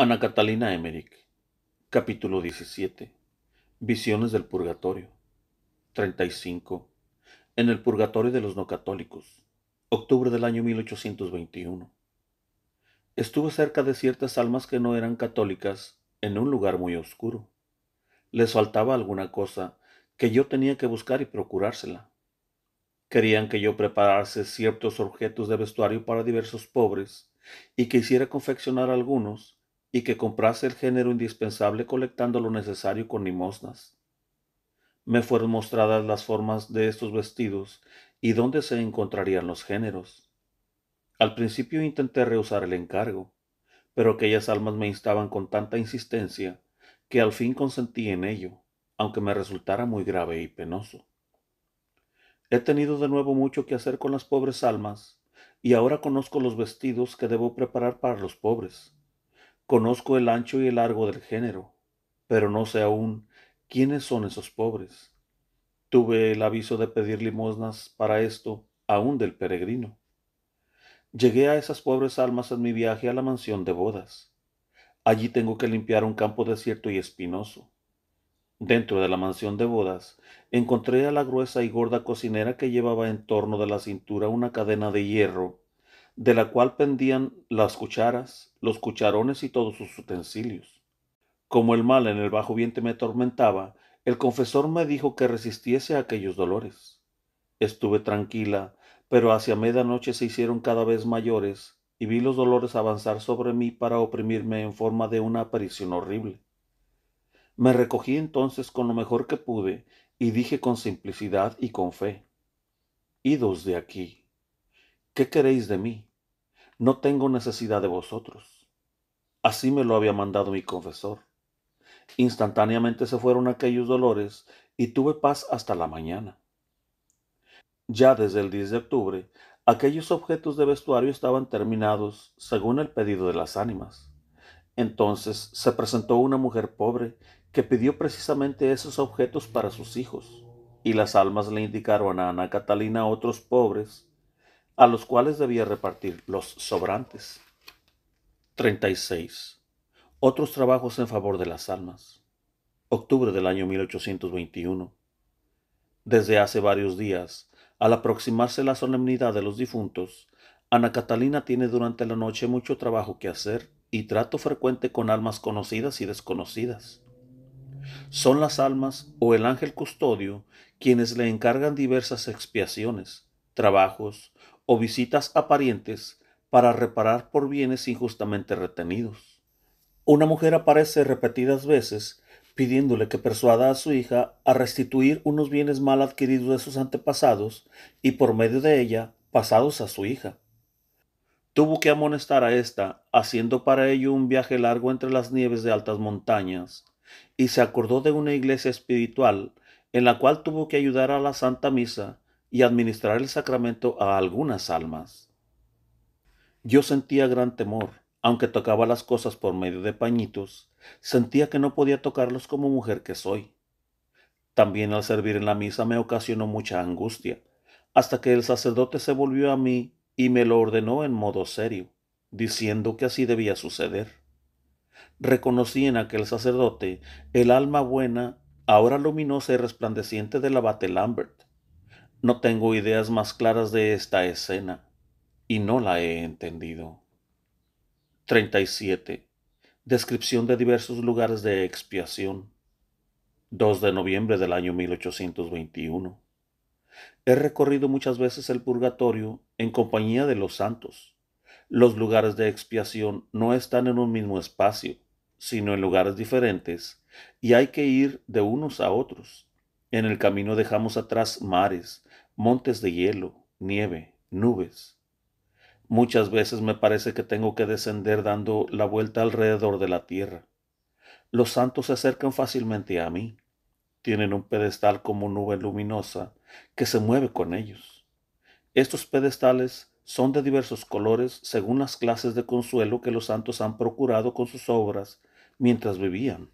Ana Catalina Emmerich, capítulo 17. Visiones del Purgatorio. 35. En el Purgatorio de los No Católicos. Octubre del año 1821. Estuve cerca de ciertas almas que no eran católicas en un lugar muy oscuro. Les faltaba alguna cosa que yo tenía que buscar y procurársela. Querían que yo preparase ciertos objetos de vestuario para diversos pobres y que hiciera confeccionar algunos y que comprase el género indispensable colectando lo necesario con limosnas. Me fueron mostradas las formas de estos vestidos y dónde se encontrarían los géneros. Al principio intenté rehusar el encargo, pero aquellas almas me instaban con tanta insistencia que al fin consentí en ello, aunque me resultara muy grave y penoso. He tenido de nuevo mucho que hacer con las pobres almas, y ahora conozco los vestidos que debo preparar para los pobres Conozco el ancho y el largo del género, pero no sé aún quiénes son esos pobres. Tuve el aviso de pedir limosnas para esto, aún del peregrino. Llegué a esas pobres almas en mi viaje a la mansión de bodas. Allí tengo que limpiar un campo desierto y espinoso. Dentro de la mansión de bodas, encontré a la gruesa y gorda cocinera que llevaba en torno de la cintura una cadena de hierro de la cual pendían las cucharas, los cucharones y todos sus utensilios. Como el mal en el bajo vientre me atormentaba, el confesor me dijo que resistiese a aquellos dolores. Estuve tranquila, pero hacia medianoche se hicieron cada vez mayores y vi los dolores avanzar sobre mí para oprimirme en forma de una aparición horrible. Me recogí entonces con lo mejor que pude y dije con simplicidad y con fe, Idos de aquí, ¿qué queréis de mí? no tengo necesidad de vosotros. Así me lo había mandado mi confesor. Instantáneamente se fueron aquellos dolores y tuve paz hasta la mañana. Ya desde el 10 de octubre, aquellos objetos de vestuario estaban terminados según el pedido de las ánimas. Entonces se presentó una mujer pobre que pidió precisamente esos objetos para sus hijos, y las almas le indicaron a Ana Catalina a otros pobres a los cuales debía repartir los sobrantes. 36. Otros trabajos en favor de las almas. Octubre del año 1821. Desde hace varios días, al aproximarse la solemnidad de los difuntos, Ana Catalina tiene durante la noche mucho trabajo que hacer y trato frecuente con almas conocidas y desconocidas. Son las almas o el ángel custodio quienes le encargan diversas expiaciones, trabajos o visitas a parientes para reparar por bienes injustamente retenidos. Una mujer aparece repetidas veces pidiéndole que persuada a su hija a restituir unos bienes mal adquiridos de sus antepasados y por medio de ella pasados a su hija. Tuvo que amonestar a ésta, haciendo para ello un viaje largo entre las nieves de altas montañas, y se acordó de una iglesia espiritual en la cual tuvo que ayudar a la Santa Misa y administrar el sacramento a algunas almas. Yo sentía gran temor, aunque tocaba las cosas por medio de pañitos, sentía que no podía tocarlos como mujer que soy. También al servir en la misa me ocasionó mucha angustia, hasta que el sacerdote se volvió a mí y me lo ordenó en modo serio, diciendo que así debía suceder. Reconocí en aquel sacerdote el alma buena, ahora luminosa y resplandeciente del abate Lambert, no tengo ideas más claras de esta escena y no la he entendido. 37. Descripción de diversos lugares de expiación. 2 de noviembre del año 1821. He recorrido muchas veces el purgatorio en compañía de los santos. Los lugares de expiación no están en un mismo espacio, sino en lugares diferentes, y hay que ir de unos a otros. En el camino dejamos atrás mares, montes de hielo, nieve, nubes. Muchas veces me parece que tengo que descender dando la vuelta alrededor de la tierra. Los santos se acercan fácilmente a mí. Tienen un pedestal como nube luminosa que se mueve con ellos. Estos pedestales son de diversos colores según las clases de consuelo que los santos han procurado con sus obras mientras vivían.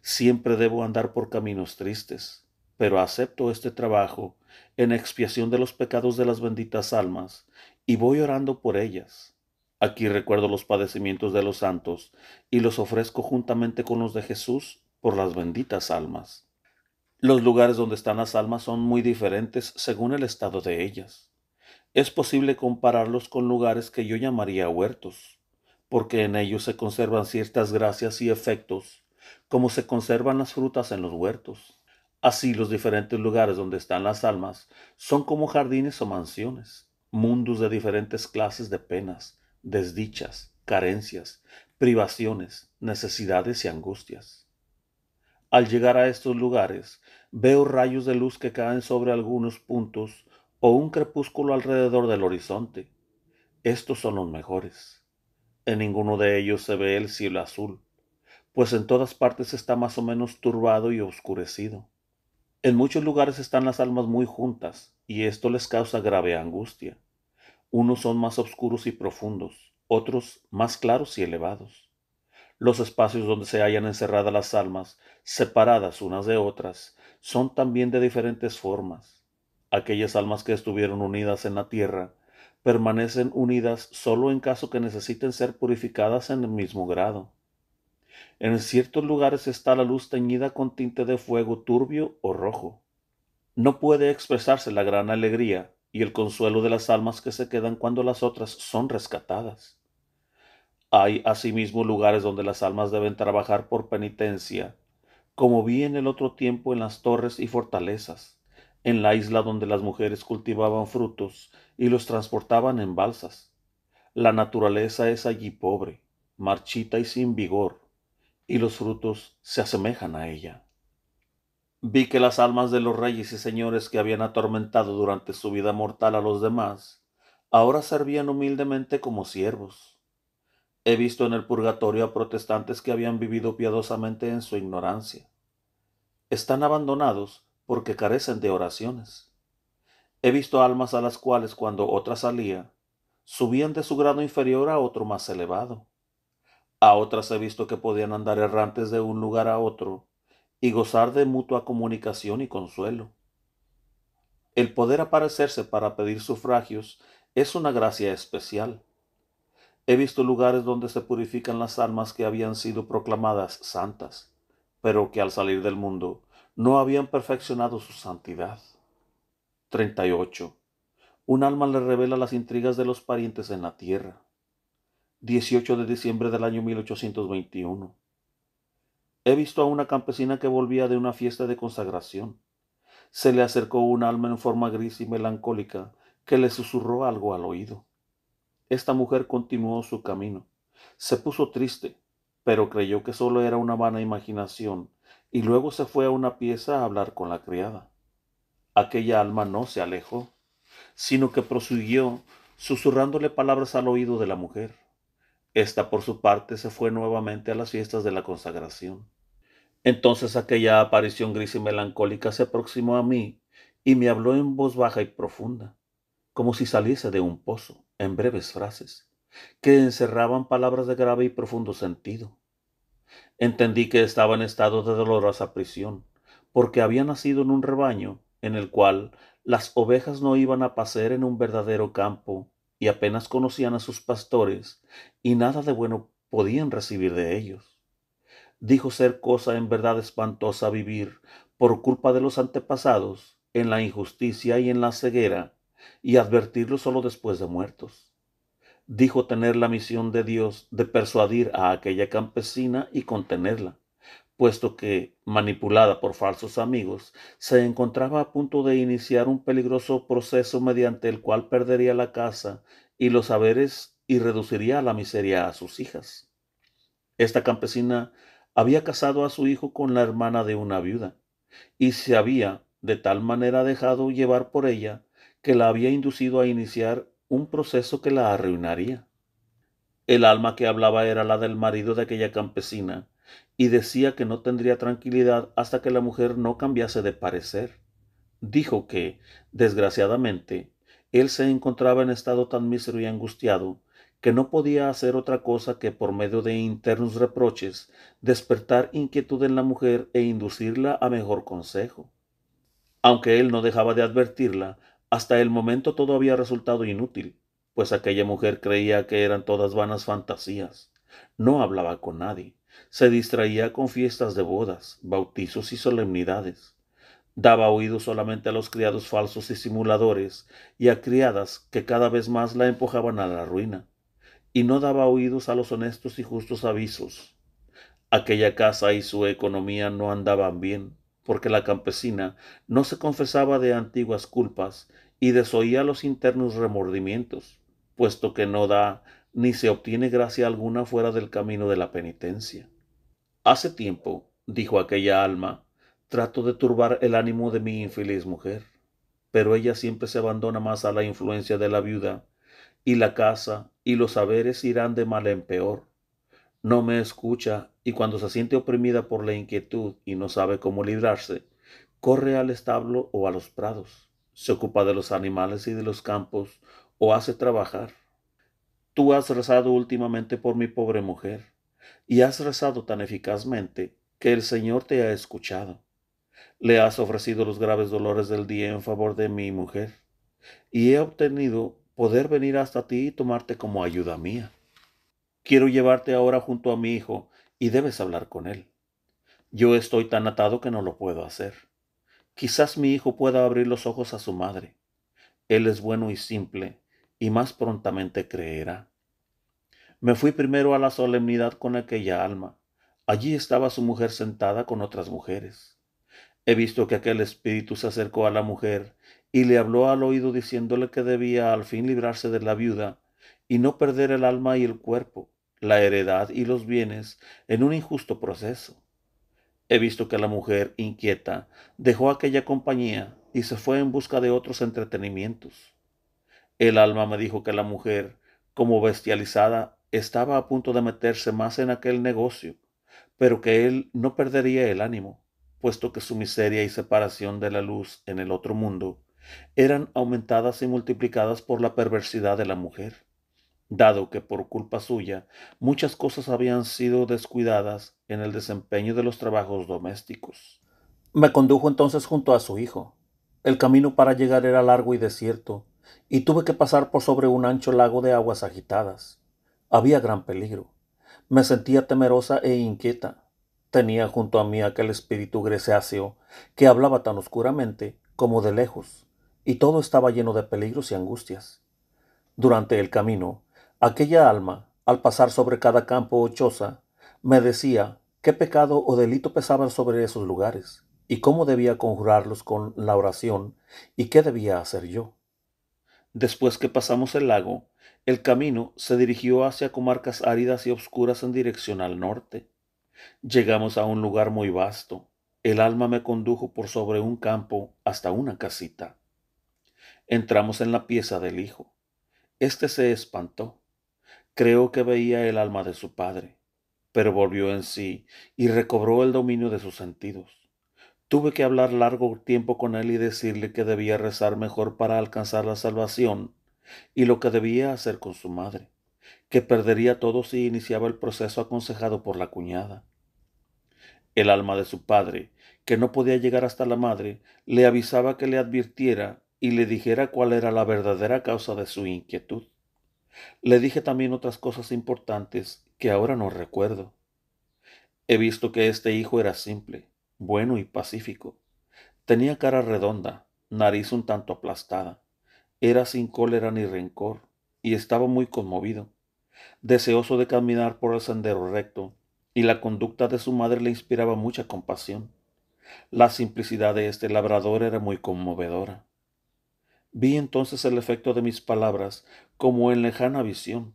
Siempre debo andar por caminos tristes, pero acepto este trabajo en expiación de los pecados de las benditas almas, y voy orando por ellas. Aquí recuerdo los padecimientos de los santos y los ofrezco juntamente con los de Jesús por las benditas almas. Los lugares donde están las almas son muy diferentes según el estado de ellas. Es posible compararlos con lugares que yo llamaría huertos, porque en ellos se conservan ciertas gracias y efectos, como se conservan las frutas en los huertos. Así los diferentes lugares donde están las almas son como jardines o mansiones, mundos de diferentes clases de penas, desdichas, carencias, privaciones, necesidades y angustias. Al llegar a estos lugares, veo rayos de luz que caen sobre algunos puntos o un crepúsculo alrededor del horizonte. Estos son los mejores. En ninguno de ellos se ve el cielo azul, pues en todas partes está más o menos turbado y oscurecido. En muchos lugares están las almas muy juntas y esto les causa grave angustia. Unos son más oscuros y profundos, otros más claros y elevados. Los espacios donde se hallan encerradas las almas, separadas unas de otras, son también de diferentes formas. Aquellas almas que estuvieron unidas en la tierra permanecen unidas solo en caso que necesiten ser purificadas en el mismo grado. En ciertos lugares está la luz teñida con tinte de fuego turbio o rojo. No puede expresarse la gran alegría y el consuelo de las almas que se quedan cuando las otras son rescatadas. Hay asimismo lugares donde las almas deben trabajar por penitencia, como vi en el otro tiempo en las torres y fortalezas, en la isla donde las mujeres cultivaban frutos y los transportaban en balsas. La naturaleza es allí pobre, marchita y sin vigor, y los frutos se asemejan a ella. Vi que las almas de los reyes y señores que habían atormentado durante su vida mortal a los demás, ahora servían humildemente como siervos. He visto en el purgatorio a protestantes que habían vivido piadosamente en su ignorancia. Están abandonados porque carecen de oraciones. He visto almas a las cuales cuando otra salía, subían de su grado inferior a otro más elevado. A otras he visto que podían andar errantes de un lugar a otro y gozar de mutua comunicación y consuelo. El poder aparecerse para pedir sufragios es una gracia especial. He visto lugares donde se purifican las almas que habían sido proclamadas santas, pero que al salir del mundo no habían perfeccionado su santidad. 38. Un alma le revela las intrigas de los parientes en la tierra. 18 de diciembre del año 1821. He visto a una campesina que volvía de una fiesta de consagración. Se le acercó un alma en forma gris y melancólica que le susurró algo al oído. Esta mujer continuó su camino. Se puso triste, pero creyó que solo era una vana imaginación, y luego se fue a una pieza a hablar con la criada. Aquella alma no se alejó, sino que prosiguió susurrándole palabras al oído de la mujer. Esta por su parte se fue nuevamente a las fiestas de la consagración. Entonces aquella aparición gris y melancólica se aproximó a mí y me habló en voz baja y profunda, como si saliese de un pozo, en breves frases, que encerraban palabras de grave y profundo sentido. Entendí que estaba en estado de dolorosa prisión, porque había nacido en un rebaño en el cual las ovejas no iban a pasear en un verdadero campo y apenas conocían a sus pastores, y nada de bueno podían recibir de ellos. Dijo ser cosa en verdad espantosa vivir por culpa de los antepasados, en la injusticia y en la ceguera, y advertirlo solo después de muertos. Dijo tener la misión de Dios de persuadir a aquella campesina y contenerla puesto que, manipulada por falsos amigos, se encontraba a punto de iniciar un peligroso proceso mediante el cual perdería la casa y los saberes y reduciría a la miseria a sus hijas. Esta campesina había casado a su hijo con la hermana de una viuda, y se había de tal manera dejado llevar por ella que la había inducido a iniciar un proceso que la arruinaría. El alma que hablaba era la del marido de aquella campesina, y decía que no tendría tranquilidad hasta que la mujer no cambiase de parecer. Dijo que, desgraciadamente, él se encontraba en estado tan mísero y angustiado que no podía hacer otra cosa que por medio de internos reproches despertar inquietud en la mujer e inducirla a mejor consejo. Aunque él no dejaba de advertirla, hasta el momento todo había resultado inútil pues aquella mujer creía que eran todas vanas fantasías. No hablaba con nadie, se distraía con fiestas de bodas, bautizos y solemnidades. Daba oído solamente a los criados falsos y simuladores y a criadas que cada vez más la empujaban a la ruina, y no daba oídos a los honestos y justos avisos. Aquella casa y su economía no andaban bien, porque la campesina no se confesaba de antiguas culpas y desoía los internos remordimientos puesto que no da ni se obtiene gracia alguna fuera del camino de la penitencia. Hace tiempo, dijo aquella alma, trato de turbar el ánimo de mi infeliz mujer, pero ella siempre se abandona más a la influencia de la viuda, y la casa y los saberes irán de mal en peor. No me escucha y cuando se siente oprimida por la inquietud y no sabe cómo librarse, corre al establo o a los prados, se ocupa de los animales y de los campos, o hace trabajar. Tú has rezado últimamente por mi pobre mujer y has rezado tan eficazmente que el Señor te ha escuchado. Le has ofrecido los graves dolores del día en favor de mi mujer y he obtenido poder venir hasta ti y tomarte como ayuda mía. Quiero llevarte ahora junto a mi hijo y debes hablar con él. Yo estoy tan atado que no lo puedo hacer. Quizás mi hijo pueda abrir los ojos a su madre. Él es bueno y simple y más prontamente creerá. Me fui primero a la solemnidad con aquella alma. Allí estaba su mujer sentada con otras mujeres. He visto que aquel espíritu se acercó a la mujer y le habló al oído diciéndole que debía al fin librarse de la viuda y no perder el alma y el cuerpo, la heredad y los bienes en un injusto proceso. He visto que la mujer, inquieta, dejó aquella compañía y se fue en busca de otros entretenimientos. El alma me dijo que la mujer, como bestializada, estaba a punto de meterse más en aquel negocio, pero que él no perdería el ánimo, puesto que su miseria y separación de la luz en el otro mundo eran aumentadas y multiplicadas por la perversidad de la mujer, dado que por culpa suya muchas cosas habían sido descuidadas en el desempeño de los trabajos domésticos. Me condujo entonces junto a su hijo. El camino para llegar era largo y desierto, y tuve que pasar por sobre un ancho lago de aguas agitadas. Había gran peligro. Me sentía temerosa e inquieta. Tenía junto a mí aquel espíritu greceáceo que hablaba tan oscuramente como de lejos, y todo estaba lleno de peligros y angustias. Durante el camino, aquella alma, al pasar sobre cada campo o choza, me decía qué pecado o delito pesaba sobre esos lugares, y cómo debía conjurarlos con la oración, y qué debía hacer yo. Después que pasamos el lago, el camino se dirigió hacia comarcas áridas y obscuras en dirección al norte. Llegamos a un lugar muy vasto. El alma me condujo por sobre un campo hasta una casita. Entramos en la pieza del hijo. Este se espantó. Creo que veía el alma de su padre, pero volvió en sí y recobró el dominio de sus sentidos. Tuve que hablar largo tiempo con él y decirle que debía rezar mejor para alcanzar la salvación y lo que debía hacer con su madre, que perdería todo si iniciaba el proceso aconsejado por la cuñada. El alma de su padre, que no podía llegar hasta la madre, le avisaba que le advirtiera y le dijera cuál era la verdadera causa de su inquietud. Le dije también otras cosas importantes que ahora no recuerdo. He visto que este hijo era simple, bueno y pacífico. Tenía cara redonda, nariz un tanto aplastada. Era sin cólera ni rencor, y estaba muy conmovido, deseoso de caminar por el sendero recto, y la conducta de su madre le inspiraba mucha compasión. La simplicidad de este labrador era muy conmovedora. Vi entonces el efecto de mis palabras como en lejana visión.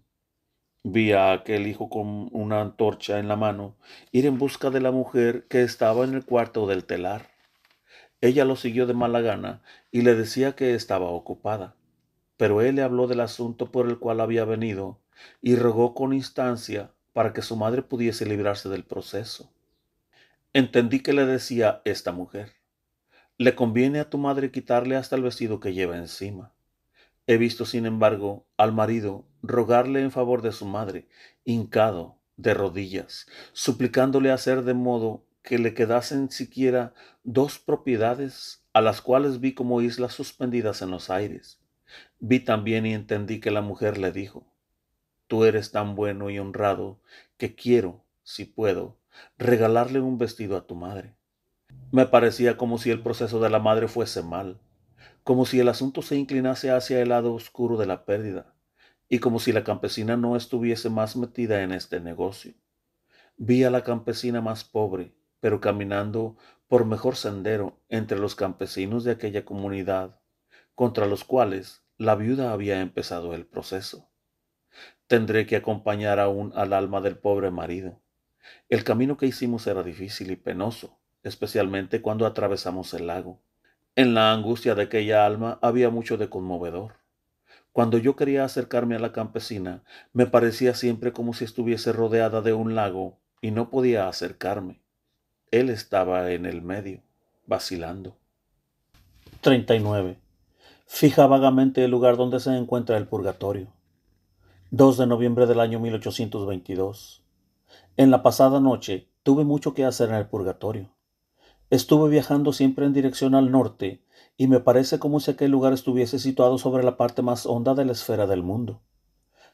Vi a aquel hijo con una antorcha en la mano ir en busca de la mujer que estaba en el cuarto del telar. Ella lo siguió de mala gana y le decía que estaba ocupada. Pero él le habló del asunto por el cual había venido y rogó con instancia para que su madre pudiese librarse del proceso. Entendí que le decía esta mujer, le conviene a tu madre quitarle hasta el vestido que lleva encima. He visto, sin embargo, al marido rogarle en favor de su madre, hincado de rodillas, suplicándole hacer de modo que le quedasen siquiera dos propiedades a las cuales vi como islas suspendidas en los aires. Vi también y entendí que la mujer le dijo, Tú eres tan bueno y honrado que quiero, si puedo, regalarle un vestido a tu madre. Me parecía como si el proceso de la madre fuese mal, como si el asunto se inclinase hacia el lado oscuro de la pérdida, y como si la campesina no estuviese más metida en este negocio. Vi a la campesina más pobre, pero caminando por mejor sendero entre los campesinos de aquella comunidad, contra los cuales la viuda había empezado el proceso. Tendré que acompañar aún al alma del pobre marido. El camino que hicimos era difícil y penoso, especialmente cuando atravesamos el lago. En la angustia de aquella alma había mucho de conmovedor. Cuando yo quería acercarme a la campesina, me parecía siempre como si estuviese rodeada de un lago y no podía acercarme. Él estaba en el medio, vacilando. 39. Fija vagamente el lugar donde se encuentra el purgatorio. 2 de noviembre del año 1822. En la pasada noche tuve mucho que hacer en el purgatorio. Estuve viajando siempre en dirección al norte y me parece como si aquel lugar estuviese situado sobre la parte más honda de la esfera del mundo.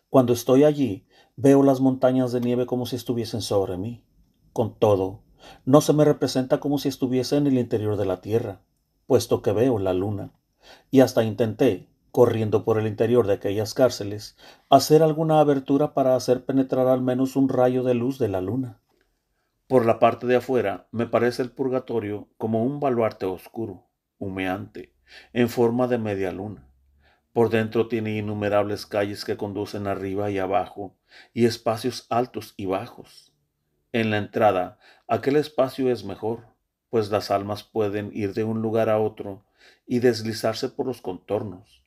Cuando estoy allí, veo las montañas de nieve como si estuviesen sobre mí. Con todo, no se me representa como si estuviese en el interior de la Tierra, puesto que veo la luna. Y hasta intenté, corriendo por el interior de aquellas cárceles, hacer alguna abertura para hacer penetrar al menos un rayo de luz de la luna. Por la parte de afuera me parece el purgatorio como un baluarte oscuro humeante, en forma de media luna. Por dentro tiene innumerables calles que conducen arriba y abajo, y espacios altos y bajos. En la entrada, aquel espacio es mejor, pues las almas pueden ir de un lugar a otro y deslizarse por los contornos.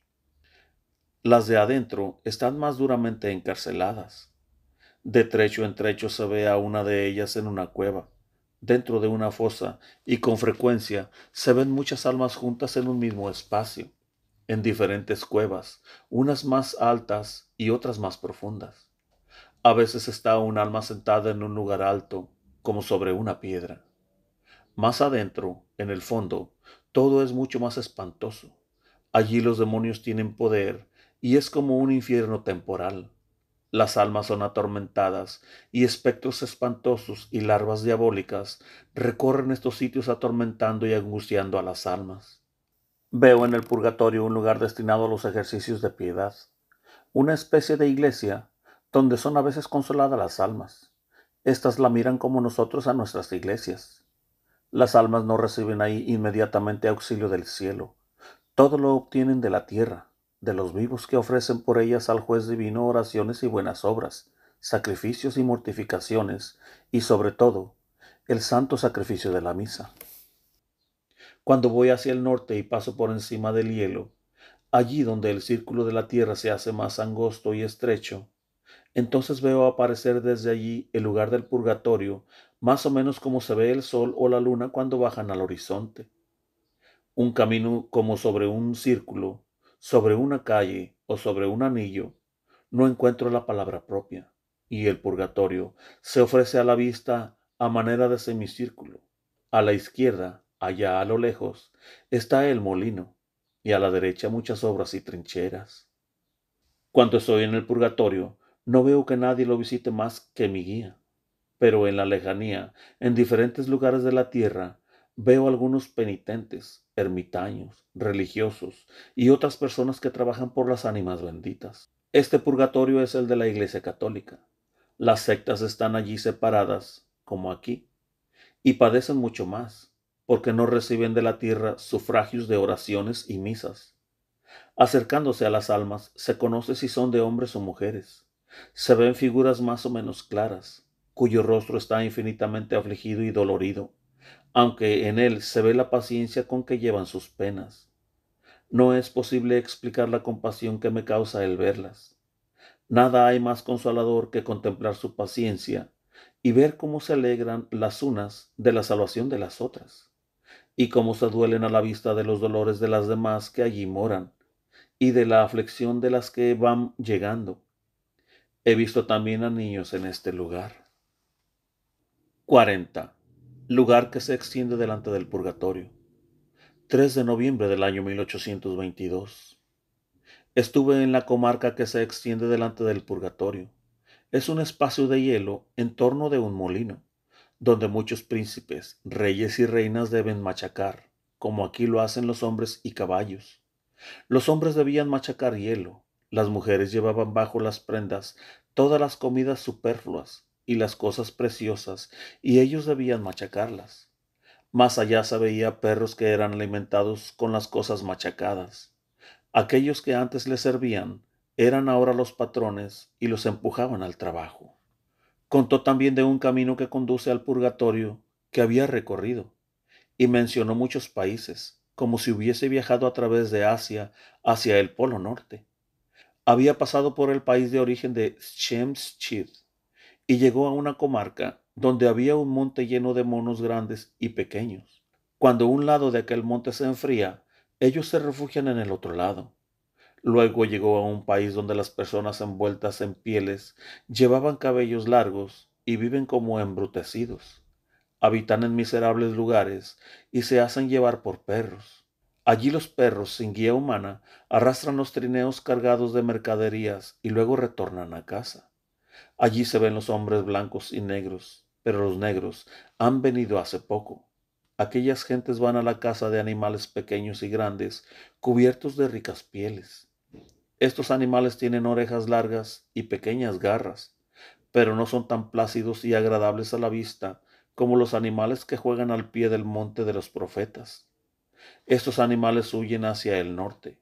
Las de adentro están más duramente encarceladas. De trecho en trecho se ve a una de ellas en una cueva dentro de una fosa y con frecuencia se ven muchas almas juntas en un mismo espacio, en diferentes cuevas, unas más altas y otras más profundas. A veces está un alma sentada en un lugar alto, como sobre una piedra. Más adentro, en el fondo, todo es mucho más espantoso. Allí los demonios tienen poder y es como un infierno temporal. Las almas son atormentadas y espectros espantosos y larvas diabólicas recorren estos sitios atormentando y angustiando a las almas. Veo en el purgatorio un lugar destinado a los ejercicios de piedad, una especie de iglesia donde son a veces consoladas las almas. Estas la miran como nosotros a nuestras iglesias. Las almas no reciben ahí inmediatamente auxilio del cielo, todo lo obtienen de la tierra de los vivos que ofrecen por ellas al juez divino oraciones y buenas obras, sacrificios y mortificaciones, y sobre todo, el santo sacrificio de la misa. Cuando voy hacia el norte y paso por encima del hielo, allí donde el círculo de la tierra se hace más angosto y estrecho, entonces veo aparecer desde allí el lugar del purgatorio, más o menos como se ve el sol o la luna cuando bajan al horizonte. Un camino como sobre un círculo, sobre una calle o sobre un anillo, no encuentro la palabra propia, y el purgatorio se ofrece a la vista a manera de semicírculo. A la izquierda, allá a lo lejos, está el molino, y a la derecha muchas obras y trincheras. Cuando estoy en el purgatorio, no veo que nadie lo visite más que mi guía, pero en la lejanía, en diferentes lugares de la tierra, Veo algunos penitentes, ermitaños, religiosos y otras personas que trabajan por las ánimas benditas. Este purgatorio es el de la Iglesia Católica. Las sectas están allí separadas, como aquí, y padecen mucho más, porque no reciben de la tierra sufragios de oraciones y misas. Acercándose a las almas, se conoce si son de hombres o mujeres. Se ven figuras más o menos claras, cuyo rostro está infinitamente afligido y dolorido aunque en él se ve la paciencia con que llevan sus penas. No es posible explicar la compasión que me causa el verlas. Nada hay más consolador que contemplar su paciencia y ver cómo se alegran las unas de la salvación de las otras, y cómo se duelen a la vista de los dolores de las demás que allí moran, y de la aflicción de las que van llegando. He visto también a niños en este lugar. 40 lugar que se extiende delante del purgatorio. 3 de noviembre del año 1822. Estuve en la comarca que se extiende delante del purgatorio. Es un espacio de hielo en torno de un molino, donde muchos príncipes, reyes y reinas deben machacar, como aquí lo hacen los hombres y caballos. Los hombres debían machacar hielo, las mujeres llevaban bajo las prendas todas las comidas superfluas, y las cosas preciosas, y ellos debían machacarlas. Más allá se veía perros que eran alimentados con las cosas machacadas. Aquellos que antes les servían eran ahora los patrones y los empujaban al trabajo. Contó también de un camino que conduce al purgatorio que había recorrido, y mencionó muchos países, como si hubiese viajado a través de Asia hacia el Polo Norte. Había pasado por el país de origen de Shemshid, y llegó a una comarca donde había un monte lleno de monos grandes y pequeños. Cuando un lado de aquel monte se enfría, ellos se refugian en el otro lado. Luego llegó a un país donde las personas envueltas en pieles llevaban cabellos largos y viven como embrutecidos. Habitan en miserables lugares y se hacen llevar por perros. Allí los perros, sin guía humana, arrastran los trineos cargados de mercaderías y luego retornan a casa. Allí se ven los hombres blancos y negros, pero los negros han venido hace poco. Aquellas gentes van a la casa de animales pequeños y grandes, cubiertos de ricas pieles. Estos animales tienen orejas largas y pequeñas garras, pero no son tan plácidos y agradables a la vista como los animales que juegan al pie del monte de los profetas. Estos animales huyen hacia el norte.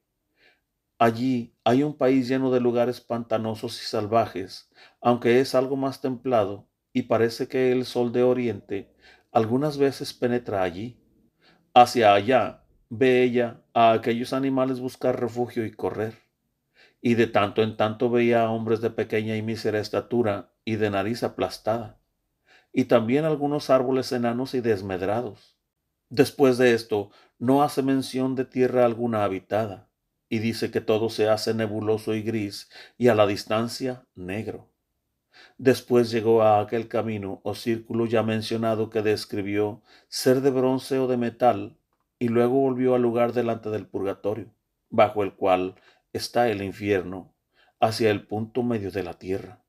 Allí hay un país lleno de lugares pantanosos y salvajes, aunque es algo más templado y parece que el sol de oriente algunas veces penetra allí. Hacia allá ve ella a aquellos animales buscar refugio y correr. Y de tanto en tanto veía a hombres de pequeña y mísera estatura y de nariz aplastada, y también algunos árboles enanos y desmedrados. Después de esto, no hace mención de tierra alguna habitada, y dice que todo se hace nebuloso y gris y a la distancia negro. Después llegó a aquel camino o círculo ya mencionado que describió ser de bronce o de metal y luego volvió al lugar delante del purgatorio, bajo el cual está el infierno, hacia el punto medio de la tierra.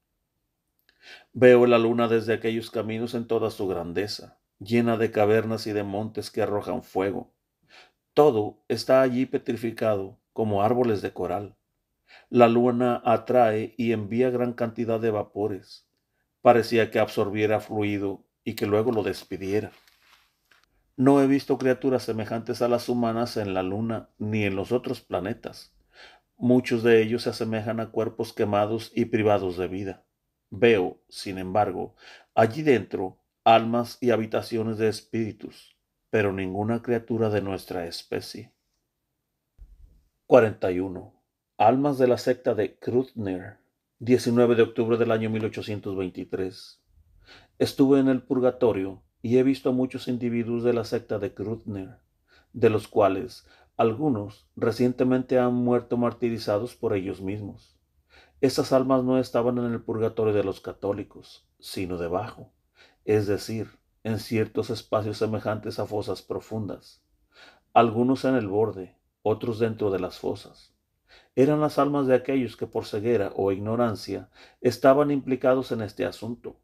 Veo la luna desde aquellos caminos en toda su grandeza, llena de cavernas y de montes que arrojan fuego. Todo está allí petrificado como árboles de coral. La luna atrae y envía gran cantidad de vapores. Parecía que absorbiera fluido y que luego lo despidiera. No he visto criaturas semejantes a las humanas en la luna ni en los otros planetas. Muchos de ellos se asemejan a cuerpos quemados y privados de vida. Veo, sin embargo, allí dentro almas y habitaciones de espíritus, pero ninguna criatura de nuestra especie. 41. Almas de la secta de Krutner, 19 de octubre del año 1823. Estuve en el purgatorio y he visto a muchos individuos de la secta de Krutner, de los cuales algunos recientemente han muerto martirizados por ellos mismos. Estas almas no estaban en el purgatorio de los católicos, sino debajo, es decir, en ciertos espacios semejantes a fosas profundas, algunos en el borde, otros dentro de las fosas. Eran las almas de aquellos que por ceguera o ignorancia estaban implicados en este asunto.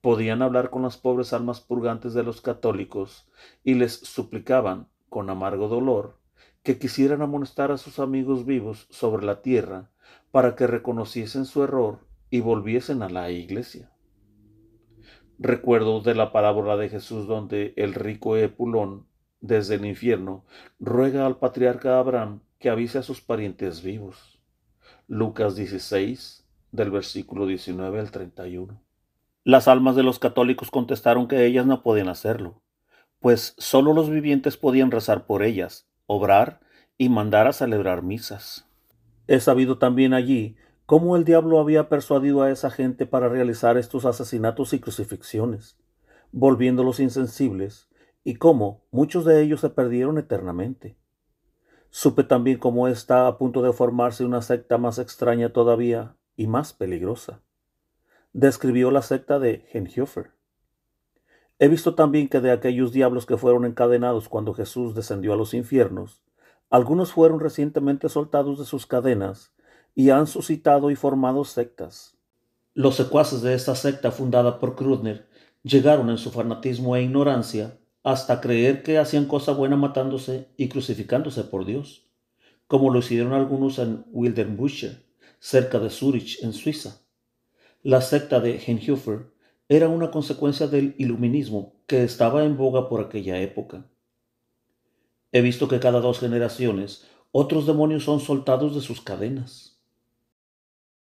Podían hablar con las pobres almas purgantes de los católicos y les suplicaban, con amargo dolor, que quisieran amonestar a sus amigos vivos sobre la tierra para que reconociesen su error y volviesen a la iglesia. Recuerdo de la parábola de Jesús donde el rico Epulón desde el infierno, ruega al patriarca Abraham que avise a sus parientes vivos. Lucas 16, del versículo 19 al 31. Las almas de los católicos contestaron que ellas no podían hacerlo, pues solo los vivientes podían rezar por ellas, obrar y mandar a celebrar misas. He sabido también allí cómo el diablo había persuadido a esa gente para realizar estos asesinatos y crucifixiones, volviéndolos insensibles y cómo muchos de ellos se perdieron eternamente. Supe también cómo está a punto de formarse una secta más extraña todavía y más peligrosa. Describió la secta de Henhofer. He visto también que de aquellos diablos que fueron encadenados cuando Jesús descendió a los infiernos, algunos fueron recientemente soltados de sus cadenas y han suscitado y formado sectas. Los secuaces de esta secta fundada por Krudner llegaron en su fanatismo e ignorancia hasta creer que hacían cosa buena matándose y crucificándose por Dios, como lo hicieron algunos en wildenbuscher cerca de Zurich, en Suiza. La secta de Henhofer era una consecuencia del iluminismo que estaba en boga por aquella época. He visto que cada dos generaciones otros demonios son soltados de sus cadenas.